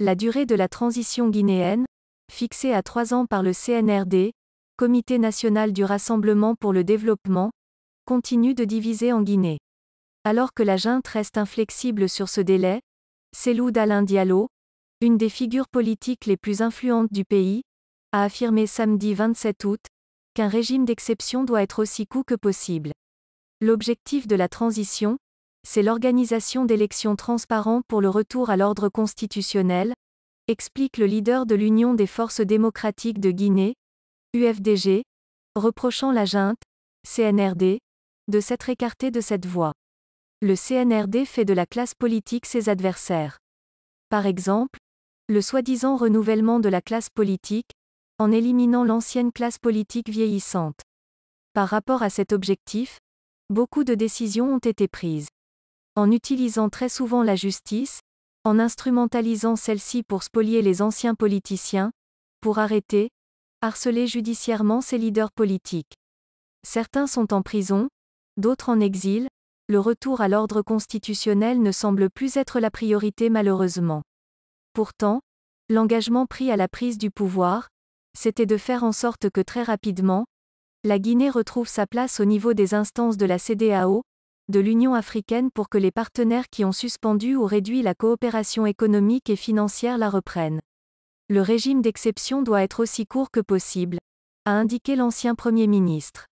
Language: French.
La durée de la transition guinéenne, fixée à trois ans par le CNRD, Comité national du Rassemblement pour le développement, continue de diviser en Guinée. Alors que la junte reste inflexible sur ce délai, Célou Alain Diallo, une des figures politiques les plus influentes du pays, a affirmé samedi 27 août qu'un régime d'exception doit être aussi court que possible. L'objectif de la transition, c'est l'organisation d'élections transparentes pour le retour à l'ordre constitutionnel, explique le leader de l'Union des forces démocratiques de Guinée, UFDG, reprochant la junte, CNRD, de s'être écarté de cette voie. Le CNRD fait de la classe politique ses adversaires. Par exemple, le soi-disant renouvellement de la classe politique, en éliminant l'ancienne classe politique vieillissante. Par rapport à cet objectif, beaucoup de décisions ont été prises en utilisant très souvent la justice, en instrumentalisant celle-ci pour spolier les anciens politiciens, pour arrêter, harceler judiciairement ses leaders politiques. Certains sont en prison, d'autres en exil, le retour à l'ordre constitutionnel ne semble plus être la priorité malheureusement. Pourtant, l'engagement pris à la prise du pouvoir, c'était de faire en sorte que très rapidement, la Guinée retrouve sa place au niveau des instances de la CDAO, de l'Union africaine pour que les partenaires qui ont suspendu ou réduit la coopération économique et financière la reprennent. Le régime d'exception doit être aussi court que possible, a indiqué l'ancien Premier ministre.